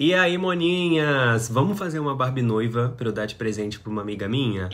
E aí, moninhas, vamos fazer uma Barbie noiva pra eu dar de presente pra uma amiga minha?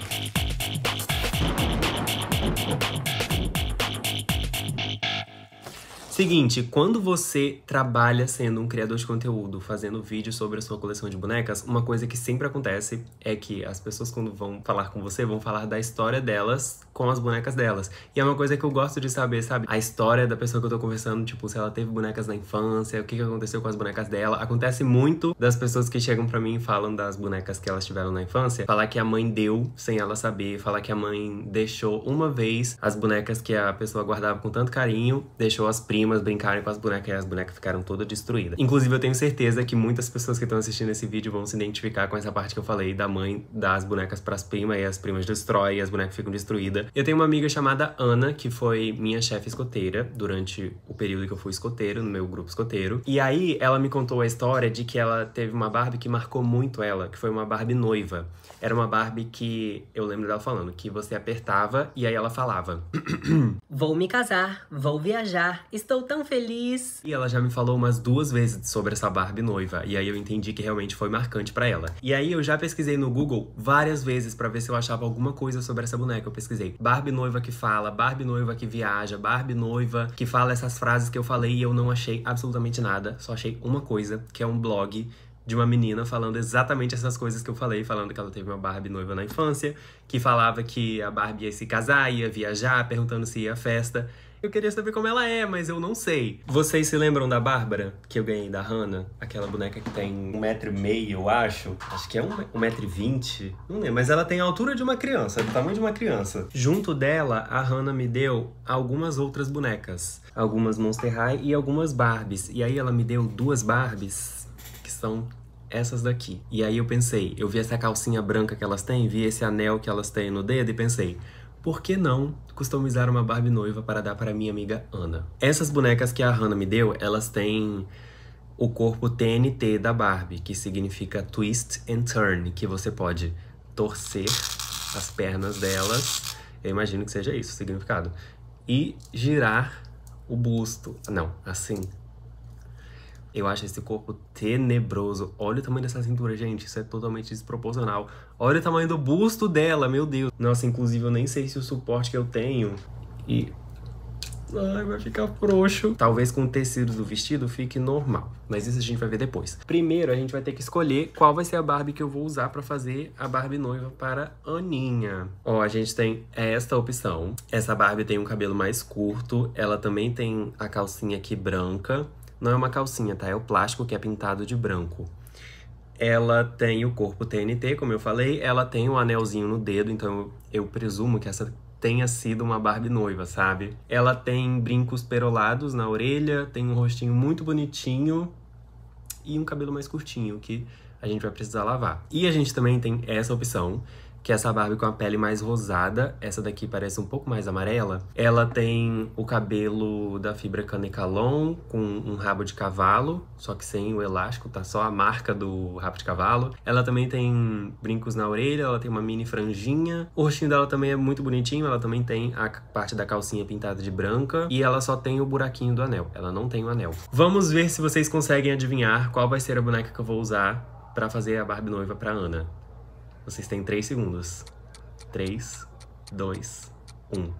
Seguinte, quando você trabalha sendo um criador de conteúdo, fazendo vídeo sobre a sua coleção de bonecas, uma coisa que sempre acontece é que as pessoas quando vão falar com você, vão falar da história delas com as bonecas delas. E é uma coisa que eu gosto de saber, sabe? A história da pessoa que eu tô conversando, tipo, se ela teve bonecas na infância, o que aconteceu com as bonecas dela. Acontece muito das pessoas que chegam para mim e falam das bonecas que elas tiveram na infância, falar que a mãe deu sem ela saber, falar que a mãe deixou uma vez as bonecas que a pessoa guardava com tanto carinho, deixou as primas primas brincarem com as bonecas e as bonecas ficaram todas destruídas. Inclusive, eu tenho certeza que muitas pessoas que estão assistindo esse vídeo vão se identificar com essa parte que eu falei da mãe das bonecas pras primas e as primas destroem e as bonecas ficam destruídas. Eu tenho uma amiga chamada Ana, que foi minha chefe escoteira durante o período que eu fui escoteiro, no meu grupo escoteiro. E aí, ela me contou a história de que ela teve uma Barbie que marcou muito ela, que foi uma Barbie noiva. Era uma Barbie que, eu lembro dela falando, que você apertava e aí ela falava: Vou me casar, vou viajar, estou estou tão feliz. E ela já me falou umas duas vezes sobre essa Barbie noiva, e aí eu entendi que realmente foi marcante para ela. E aí eu já pesquisei no Google várias vezes para ver se eu achava alguma coisa sobre essa boneca. Eu pesquisei Barbie noiva que fala, Barbie noiva que viaja, Barbie noiva que fala essas frases que eu falei e eu não achei absolutamente nada, só achei uma coisa, que é um blog de uma menina falando exatamente essas coisas que eu falei, falando que ela teve uma Barbie noiva na infância, que falava que a Barbie ia se casar, ia viajar, perguntando se ia à festa. Eu queria saber como ela é, mas eu não sei. Vocês se lembram da Bárbara, que eu ganhei da Hannah? Aquela boneca que tem um metro e meio, eu acho. Acho que é um, um metro e vinte. Não lembro, mas ela tem a altura de uma criança, do tamanho de uma criança. Junto dela, a Hannah me deu algumas outras bonecas. Algumas Monster High e algumas Barbies. E aí ela me deu duas Barbies, que são essas daqui. E aí eu pensei, eu vi essa calcinha branca que elas têm, vi esse anel que elas têm no dedo e pensei, por que não customizar uma Barbie noiva para dar para minha amiga Ana? Essas bonecas que a Hannah me deu, elas têm o corpo TNT da Barbie, que significa twist and turn, que você pode torcer as pernas delas, eu imagino que seja isso o significado, e girar o busto, não, assim, eu acho esse corpo tenebroso. Olha o tamanho dessa cintura, gente. Isso é totalmente desproporcional. Olha o tamanho do busto dela, meu Deus. Nossa, inclusive eu nem sei se o suporte que eu tenho... E... Ai, vai ficar frouxo. Talvez com o tecido do vestido fique normal. Mas isso a gente vai ver depois. Primeiro, a gente vai ter que escolher qual vai ser a Barbie que eu vou usar pra fazer a Barbie noiva para Aninha. Ó, a gente tem esta opção. Essa Barbie tem um cabelo mais curto. Ela também tem a calcinha aqui branca. Não é uma calcinha, tá? É o plástico que é pintado de branco. Ela tem o corpo TNT, como eu falei, ela tem um anelzinho no dedo, então eu presumo que essa tenha sido uma Barbie noiva, sabe? Ela tem brincos perolados na orelha, tem um rostinho muito bonitinho e um cabelo mais curtinho que a gente vai precisar lavar. E a gente também tem essa opção, que é essa Barbie com a pele mais rosada. Essa daqui parece um pouco mais amarela. Ela tem o cabelo da fibra canecalon com um rabo de cavalo, só que sem o elástico, tá só a marca do rabo de cavalo. Ela também tem brincos na orelha, ela tem uma mini franjinha. O rostinho dela também é muito bonitinho, ela também tem a parte da calcinha pintada de branca e ela só tem o buraquinho do anel. Ela não tem o anel. Vamos ver se vocês conseguem adivinhar qual vai ser a boneca que eu vou usar para fazer a Barbie noiva para Ana. Vocês têm 3 segundos. 3, 2, 1.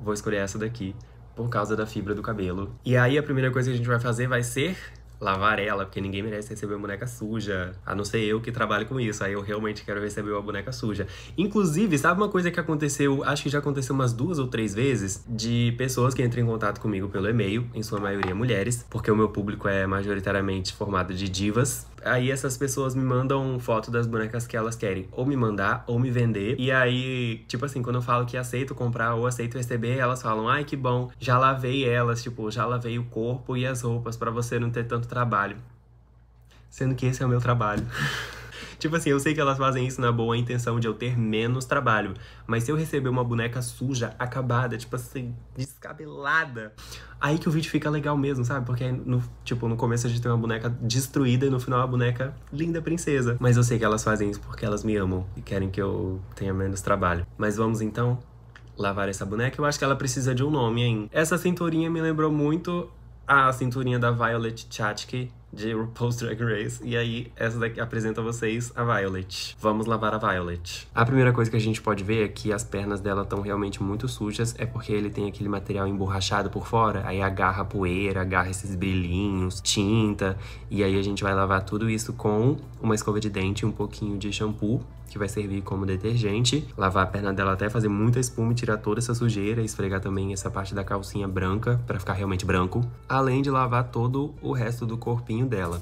Vou escolher essa daqui por causa da fibra do cabelo. E aí a primeira coisa que a gente vai fazer vai ser lavar ela, porque ninguém merece receber boneca suja, a não ser eu que trabalho com isso, aí eu realmente quero receber uma boneca suja. Inclusive, sabe uma coisa que aconteceu, acho que já aconteceu umas duas ou três vezes, de pessoas que entram em contato comigo pelo e-mail, em sua maioria mulheres, porque o meu público é majoritariamente formado de divas, Aí essas pessoas me mandam foto das bonecas que elas querem ou me mandar ou me vender. E aí, tipo assim, quando eu falo que aceito comprar ou aceito receber, elas falam: "Ai, que bom. Já lavei elas, tipo, já lavei o corpo e as roupas para você não ter tanto trabalho". Sendo que esse é o meu trabalho. Tipo assim, eu sei que elas fazem isso na boa intenção de eu ter menos trabalho. Mas se eu receber uma boneca suja, acabada, tipo assim, descabelada, aí que o vídeo fica legal mesmo, sabe? Porque no, tipo, no começo a gente tem uma boneca destruída e no final a boneca linda princesa. Mas eu sei que elas fazem isso porque elas me amam e querem que eu tenha menos trabalho. Mas vamos então lavar essa boneca. Eu acho que ela precisa de um nome, hein? Essa cinturinha me lembrou muito a cinturinha da Violet Chachki de RuPaul's Drag Race. E aí, essa daqui apresenta a vocês a Violet. Vamos lavar a Violet. A primeira coisa que a gente pode ver é que as pernas dela estão realmente muito sujas. É porque ele tem aquele material emborrachado por fora. Aí agarra poeira, agarra esses brilhinhos, tinta. E aí a gente vai lavar tudo isso com uma escova de dente e um pouquinho de shampoo que vai servir como detergente, lavar a perna dela até fazer muita espuma e tirar toda essa sujeira, esfregar também essa parte da calcinha branca para ficar realmente branco, além de lavar todo o resto do corpinho caminho dela.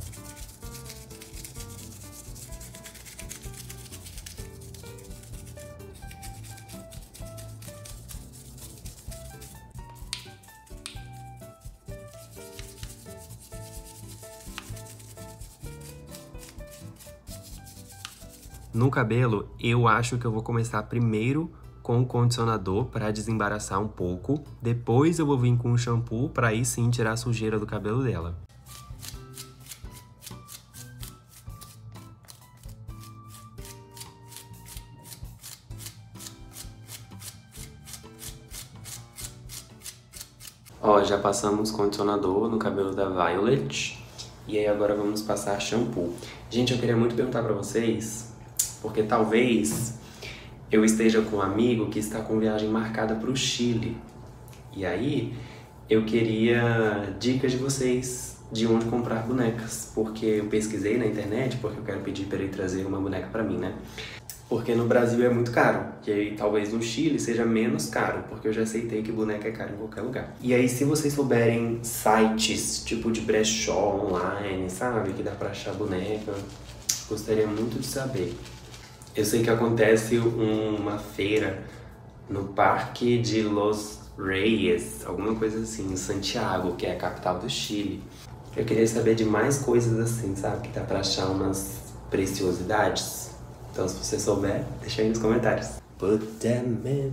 No cabelo, eu acho que eu vou começar primeiro com o condicionador para desembaraçar um pouco. Depois eu vou vir com o shampoo para aí sim tirar a sujeira do cabelo dela. já passamos condicionador no cabelo da Violet. E aí agora vamos passar shampoo. Gente, eu queria muito perguntar pra vocês, porque talvez eu esteja com um amigo que está com viagem marcada pro Chile. E aí eu queria dicas de vocês de onde comprar bonecas, porque eu pesquisei na internet, porque eu quero pedir para ele trazer uma boneca para mim, né? Porque no Brasil é muito caro. E aí talvez no Chile seja menos caro, porque eu já aceitei que boneca é caro em qualquer lugar. E aí, se vocês souberem sites tipo de brechó online, sabe? Que dá pra achar boneca, gostaria muito de saber. Eu sei que acontece uma feira no Parque de Los Reyes, alguma coisa assim, em Santiago, que é a capital do Chile. Eu queria saber de mais coisas assim, sabe? Que dá pra achar umas preciosidades. Então, se você souber, deixa aí nos comentários. Puta in.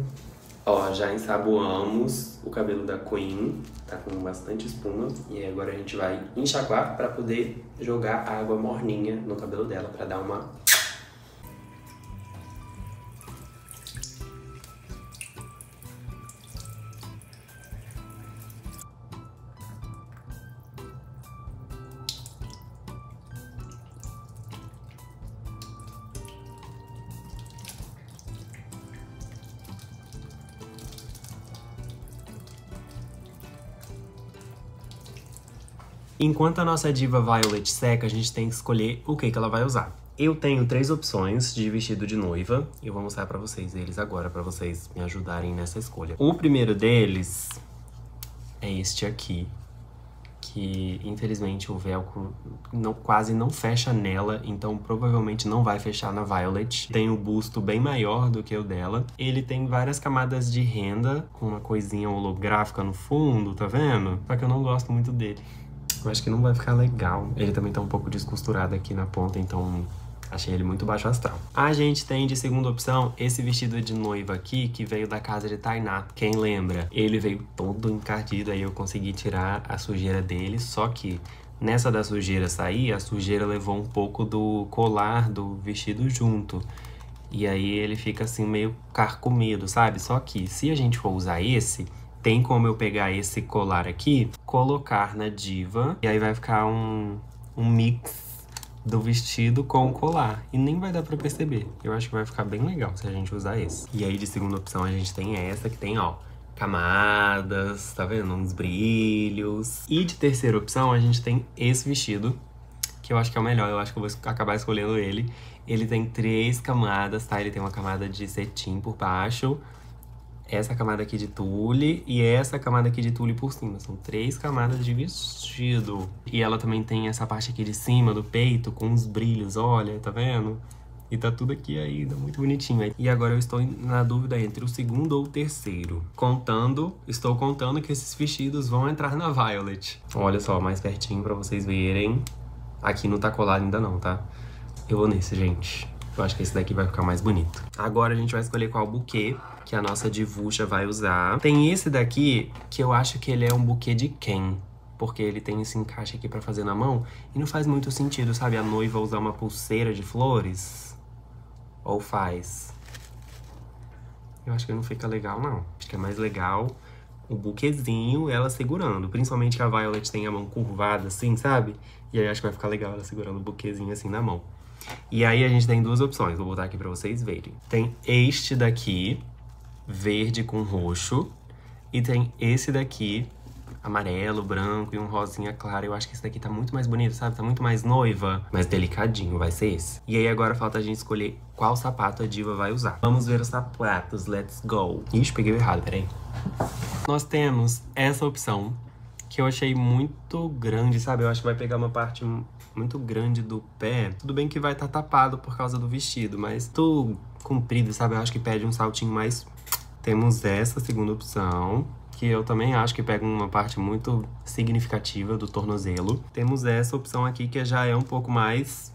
Ó, já ensaboamos o cabelo da Queen, tá com bastante espuma. E agora a gente vai enxaguar para poder jogar a água morninha no cabelo dela, para dar uma Enquanto a nossa diva Violet seca, a gente tem que escolher o que, que ela vai usar. Eu tenho três opções de vestido de noiva. Eu vou mostrar para vocês eles agora, para vocês me ajudarem nessa escolha. O primeiro deles é este aqui, que infelizmente o velcro não, quase não fecha nela, então provavelmente não vai fechar na Violet. Tem o um busto bem maior do que o dela. Ele tem várias camadas de renda, com uma coisinha holográfica no fundo, tá vendo? Só que eu não gosto muito dele eu acho que não vai ficar legal. Ele também tá um pouco descosturado aqui na ponta, então Achei ele muito baixo astral. A gente tem de segunda opção esse vestido de noiva aqui, que veio da casa de Tainá. Quem lembra? Ele veio todo encardido, aí eu consegui tirar a sujeira dele, só que nessa da sujeira sair, a sujeira levou um pouco do colar do vestido junto. E aí ele fica assim meio carcomido, sabe? Só que se a gente for usar esse, tem como eu pegar esse colar aqui, colocar na diva, e aí vai ficar um, um mix do vestido com o colar. E nem vai dar pra perceber. Eu acho que vai ficar bem legal se a gente usar esse. E aí, de segunda opção, a gente tem essa, que tem, ó, camadas, tá vendo? Uns brilhos. E de terceira opção, a gente tem esse vestido, que eu acho que é o melhor. Eu acho que eu vou acabar escolhendo ele. Ele tem três camadas, tá? Ele tem uma camada de cetim por baixo, essa camada aqui de tule e essa camada aqui de tule por cima. São três camadas de vestido. E ela também tem essa parte aqui de cima do peito com os brilhos, olha, tá vendo? E tá tudo aqui ainda, muito bonitinho. E agora eu estou na dúvida entre o segundo ou o terceiro. Contando, estou contando que esses vestidos vão entrar na Violet. Olha só, mais pertinho pra vocês verem. Aqui não tá colado ainda não, tá? Eu vou nesse, gente. Eu acho que esse daqui vai ficar mais bonito. Agora a gente vai escolher qual buquê que a nossa divucha vai usar. Tem esse daqui, que eu acho que ele é um buquê de quem? Porque ele tem esse encaixe aqui pra fazer na mão. E não faz muito sentido, sabe? A noiva usar uma pulseira de flores. Ou faz? Eu acho que não fica legal, não. Acho que é mais legal o buquezinho, ela segurando. Principalmente que a Violet tem a mão curvada, assim, sabe? E aí acho que vai ficar legal ela segurando o buquezinho assim na mão. E aí a gente tem duas opções, vou botar aqui pra vocês verem. Tem este daqui, verde com roxo. E tem esse daqui, amarelo, branco e um rosinha claro. Eu acho que esse daqui tá muito mais bonito, sabe? Tá muito mais noiva, mais delicadinho vai ser esse. E aí agora falta a gente escolher qual sapato a diva vai usar. Vamos ver os sapatos, let's go. Ixi, peguei errado, peraí. Nós temos essa opção, que eu achei muito grande, sabe? Eu acho que vai pegar uma parte muito grande do pé. Tudo bem que vai estar tá tapado por causa do vestido, mas tudo comprido, sabe? Eu acho que pede um saltinho mais temos essa segunda opção, que eu também acho que pega uma parte muito significativa do tornozelo. Temos essa opção aqui que já é um pouco mais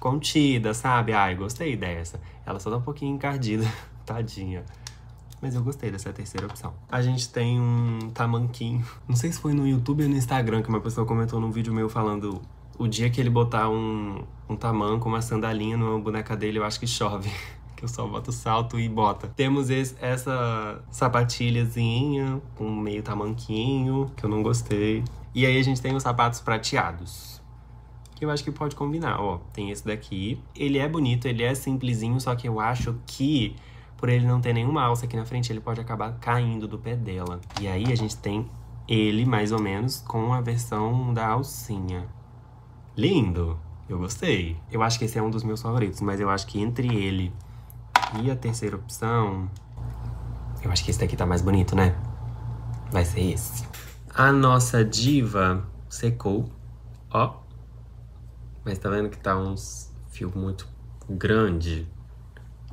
contida, sabe? Ai, gostei dessa. Ela só tá um pouquinho encardida, tadinha. Mas eu gostei dessa terceira opção. A gente tem um tamanquinho. Não sei se foi no YouTube ou no Instagram que uma pessoa comentou num vídeo meu falando o dia que ele botar um, um tamanco, uma sandalinha numa boneca dele, eu acho que chove. eu só boto salto e bota. Temos esse, essa sapatilhazinha com meio tamanquinho, que eu não gostei. E aí a gente tem os sapatos prateados. Que eu acho que pode combinar, ó. Tem esse daqui. Ele é bonito, ele é simplesinho, só que eu acho que por ele não ter nenhuma alça aqui na frente, ele pode acabar caindo do pé dela. E aí a gente tem ele, mais ou menos, com a versão da alcinha. Lindo! Eu gostei. Eu acho que esse é um dos meus favoritos, mas eu acho que entre ele e a terceira opção... Eu acho que esse daqui tá mais bonito, né? Vai ser esse. A nossa diva secou, ó. Mas tá vendo que tá uns fio muito grande?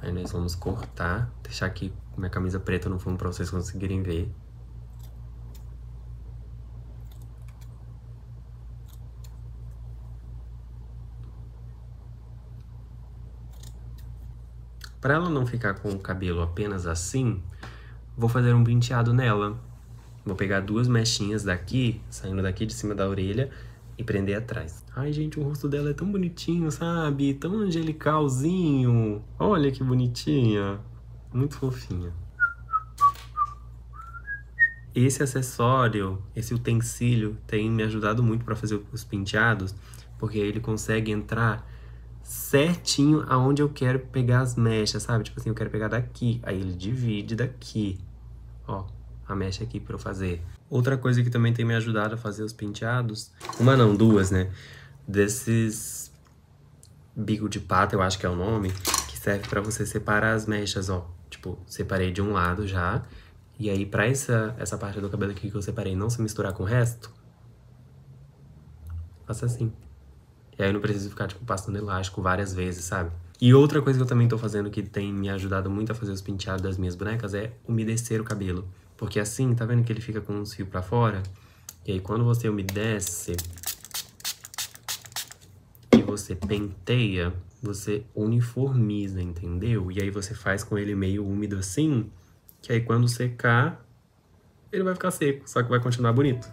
Aí nós vamos cortar, deixar aqui minha camisa preta no fundo pra vocês conseguirem ver. Para ela não ficar com o cabelo apenas assim, vou fazer um penteado nela. Vou pegar duas mechinhas daqui, saindo daqui de cima da orelha, e prender atrás. Ai, gente, o rosto dela é tão bonitinho, sabe? Tão angelicalzinho. Olha que bonitinha. Muito fofinha. Esse acessório, esse utensílio, tem me ajudado muito para fazer os penteados, porque ele consegue entrar certinho aonde eu quero pegar as mechas, sabe? Tipo assim, eu quero pegar daqui, aí ele divide daqui, ó, a mecha aqui pra eu fazer. Outra coisa que também tem me ajudado a fazer os penteados, uma não, duas, né? Desses bico de pata, eu acho que é o nome, que serve pra você separar as mechas, ó. Tipo, separei de um lado já, e aí pra essa, essa parte do cabelo aqui que eu separei não se misturar com o resto, faça assim. E aí eu não preciso ficar, tipo, passando elástico várias vezes, sabe? E outra coisa que eu também tô fazendo que tem me ajudado muito a fazer os penteados das minhas bonecas é umedecer o cabelo. Porque assim, tá vendo que ele fica com uns fios pra fora? E aí quando você umedece e você penteia, você uniformiza, entendeu? E aí você faz com ele meio úmido assim, que aí quando secar, ele vai ficar seco, só que vai continuar bonito.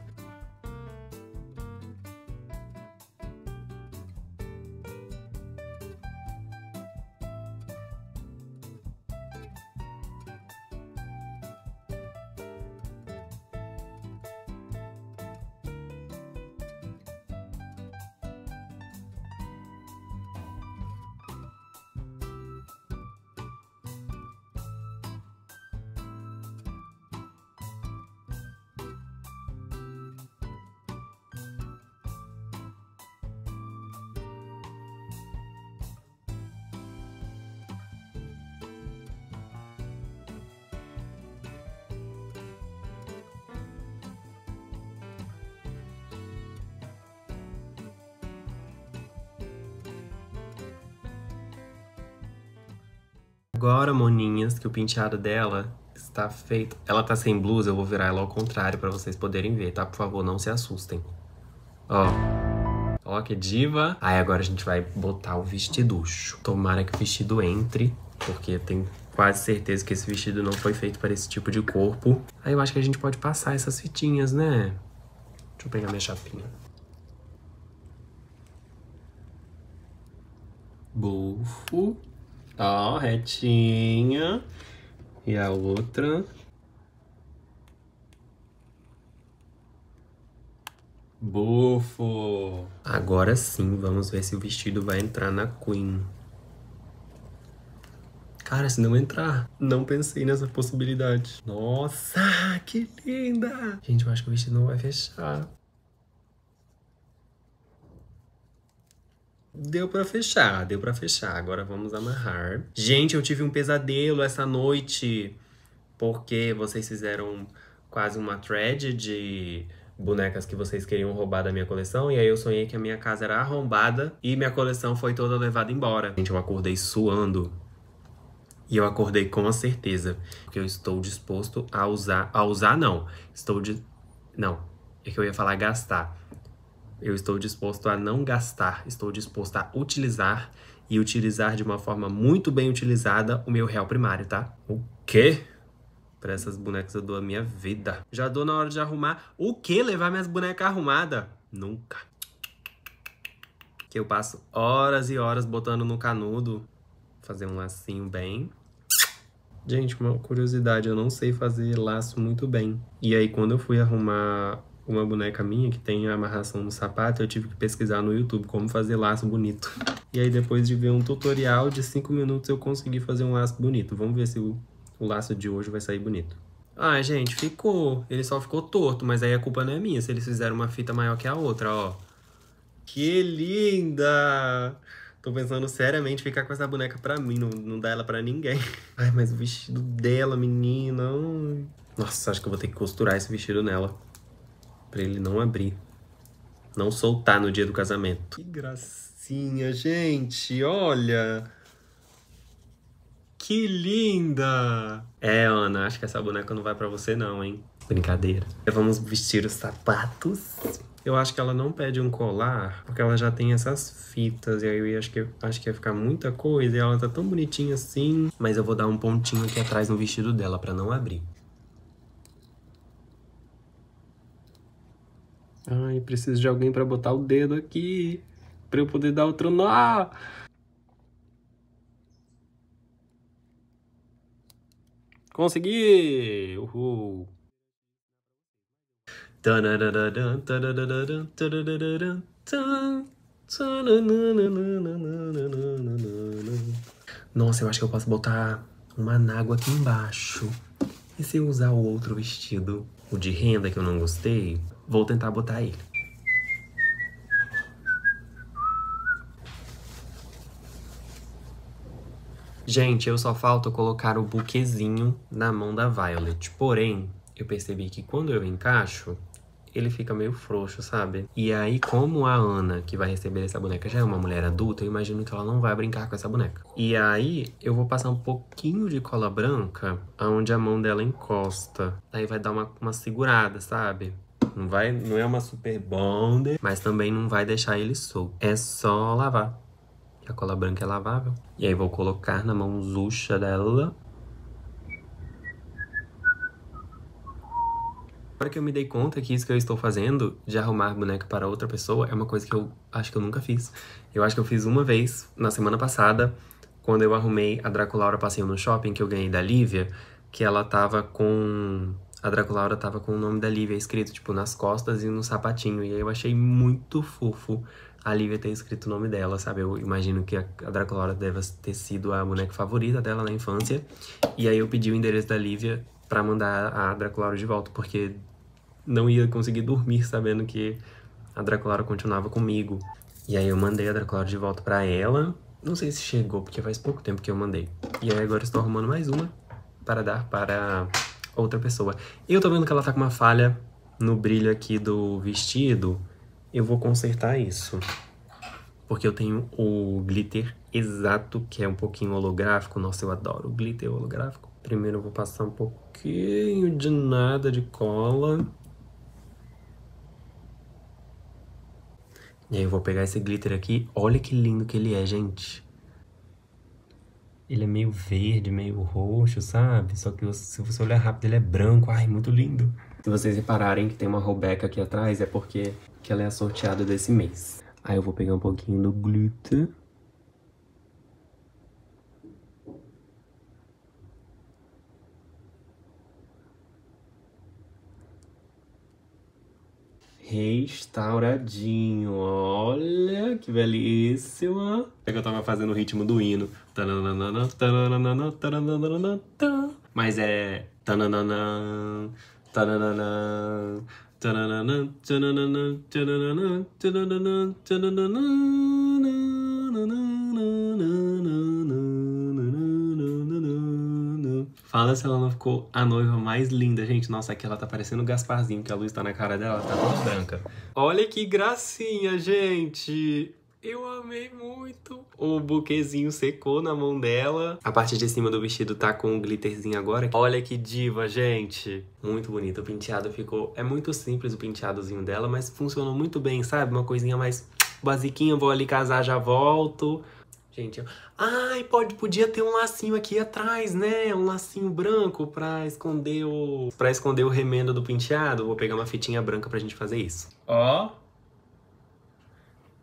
Agora, moninhas, que o penteado dela está feito. Ela tá sem blusa, eu vou virar ela ao contrário para vocês poderem ver, tá? Por favor, não se assustem. Ó. Ó, que diva. Aí agora a gente vai botar o vestiducho. Tomara que o vestido entre, porque tem quase certeza que esse vestido não foi feito para esse tipo de corpo. Aí eu acho que a gente pode passar essas fitinhas, né? Deixa eu pegar minha chapinha. Bufo. Ó, retinha. E a outra. Bufo! Agora sim, vamos ver se o vestido vai entrar na Queen. Cara, se não entrar, não pensei nessa possibilidade. Nossa, que linda! Gente, eu acho que o vestido não vai fechar. Deu para fechar, deu para fechar. Agora vamos amarrar. Gente, eu tive um pesadelo essa noite. Porque vocês fizeram quase uma thread de bonecas que vocês queriam roubar da minha coleção. E aí eu sonhei que a minha casa era arrombada e minha coleção foi toda levada embora. Gente, eu acordei suando. E eu acordei com a certeza que eu estou disposto a usar... A usar, não. Estou de... Não. É que eu ia falar gastar. Eu estou disposto a não gastar, estou disposto a utilizar e utilizar de uma forma muito bem utilizada o meu real primário, tá? O quê? Para essas bonecas eu dou a minha vida. Já dou na hora de arrumar. O que levar minhas bonecas arrumadas? Nunca. Que eu passo horas e horas botando no canudo. Fazer um lacinho bem. Gente, uma curiosidade, eu não sei fazer laço muito bem. E aí, quando eu fui arrumar uma boneca minha que tem amarração no sapato, eu tive que pesquisar no YouTube como fazer laço bonito. E aí depois de ver um tutorial de 5 minutos eu consegui fazer um laço bonito. Vamos ver se o, o laço de hoje vai sair bonito. Ah, gente, ficou. Ele só ficou torto, mas aí a culpa não é minha se eles fizeram uma fita maior que a outra, ó. Que linda! Tô pensando seriamente ficar com essa boneca pra mim, não, não dá ela pra ninguém. Ai, mas o vestido dela, menina. Nossa, acho que eu vou ter que costurar esse vestido nela para ele não abrir, não soltar no dia do casamento. Que gracinha, gente, olha. Que linda! É, Ana, acho que essa boneca não vai para você não, hein? Brincadeira. Vamos vestir os sapatos. Eu acho que ela não pede um colar, porque ela já tem essas fitas. E aí eu acho que, acho que ia ficar muita coisa. E ela tá tão bonitinha assim. Mas eu vou dar um pontinho aqui atrás no vestido dela pra não abrir. Ai, preciso de alguém para botar o dedo aqui, para eu poder dar outro nó. Consegui! Uhul! Nossa, eu acho que eu posso botar uma nágua aqui embaixo. E se eu usar o outro vestido? O de renda que eu não gostei? Vou tentar botar ele. Gente, eu só falta colocar o buquezinho na mão da Violet. Porém, eu percebi que quando eu encaixo, ele fica meio frouxo, sabe? E aí, como a Ana, que vai receber essa boneca, já é uma mulher adulta, eu imagino que ela não vai brincar com essa boneca. E aí, eu vou passar um pouquinho de cola branca aonde a mão dela encosta. Aí vai dar uma, uma segurada, sabe? Não vai, não é uma super bonder, mas também não vai deixar ele solto. É só lavar. A cola branca é lavável. E aí vou colocar na mãozucha dela. Agora que eu me dei conta que isso que eu estou fazendo, de arrumar boneca para outra pessoa, é uma coisa que eu acho que eu nunca fiz. Eu acho que eu fiz uma vez, na semana passada, quando eu arrumei a Draculaura passeio no shopping que eu ganhei da Lívia, que ela tava com a Draculaura tava com o nome da Lívia escrito, tipo, nas costas e no sapatinho. E eu achei muito fofo a Lívia ter escrito o nome dela, sabe? Eu imagino que a, Draculaura deva ter sido a boneca favorita dela na infância. E aí eu pedi o endereço da Lívia para mandar a Draculaura de volta, porque não ia conseguir dormir sabendo que a Draculaura continuava comigo. E aí eu mandei a Draculaura de volta para ela. Não sei se chegou, porque faz pouco tempo que eu mandei. E aí agora estou arrumando mais uma para dar para outra pessoa. Eu tô vendo que ela tá com uma falha no brilho aqui do vestido. Eu vou consertar isso. Porque eu tenho o glitter exato, que é um pouquinho holográfico. Nossa, eu adoro glitter holográfico. Primeiro eu vou passar um pouquinho de nada de cola. E aí eu vou pegar esse glitter aqui. Olha que lindo que ele é, gente. Ele é meio verde, meio roxo, sabe? Só que se você olhar rápido, ele é branco. Ai, muito lindo. Se vocês repararem que tem uma Robeca aqui atrás, é porque ela é a sorteada desse mês. Aí eu vou pegar um pouquinho do glitter restauradinho. Olha que belíssima. É que eu tava fazendo o ritmo do hino. Mas é. Fala se ela não ficou a noiva mais linda, gente. Nossa, aqui ela tá parecendo o Gasparzinho, que a luz tá na cara dela, tá toda branca. Olha que gracinha, gente! Eu amei muito. O buquezinho secou na mão dela. A parte de cima do vestido tá com um glitterzinho agora. Olha que diva, gente. Muito bonito. O penteado ficou... É muito simples o penteadozinho dela, mas funcionou muito bem, sabe? Uma coisinha mais basiquinha. Vou ali casar, já volto. Gente, eu... ai, pode, podia ter um lacinho aqui atrás, né? Um lacinho branco pra esconder o... Pra esconder o remendo do penteado. Vou pegar uma fitinha branca pra gente fazer isso. Ó.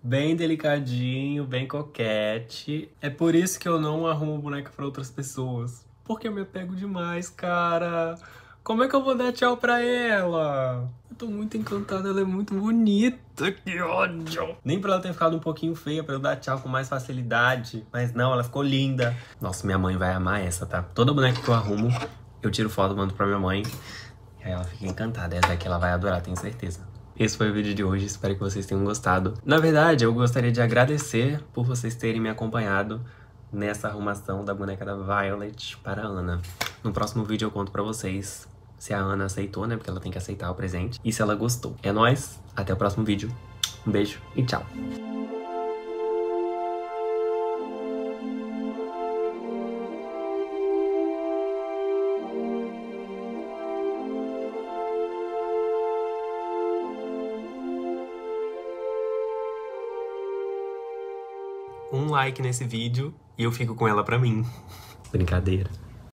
Bem delicadinho, bem coquete. É por isso que eu não arrumo boneca pra outras pessoas. Porque eu me apego demais, cara. Como é que eu vou dar tchau pra ela? Eu tô muito encantada, ela é muito bonita, que ódio! Nem pra ela ter ficado um pouquinho feia pra eu dar tchau com mais facilidade. Mas não, ela ficou linda. Nossa, minha mãe vai amar essa, tá? Toda boneca que eu arrumo, eu tiro foto, mando pra minha mãe. E aí ela fica encantada, essa aqui é ela vai adorar, tenho certeza. Esse foi o vídeo de hoje, espero que vocês tenham gostado. Na verdade, eu gostaria de agradecer por vocês terem me acompanhado nessa arrumação da boneca da Violet para a Ana. No próximo vídeo eu conto pra vocês se a Ana aceitou, né? Porque ela tem que aceitar o presente. E se ela gostou. É nós. Até o próximo vídeo. Um beijo e tchau. um like nesse vídeo e eu fico com ela pra mim. Brincadeira.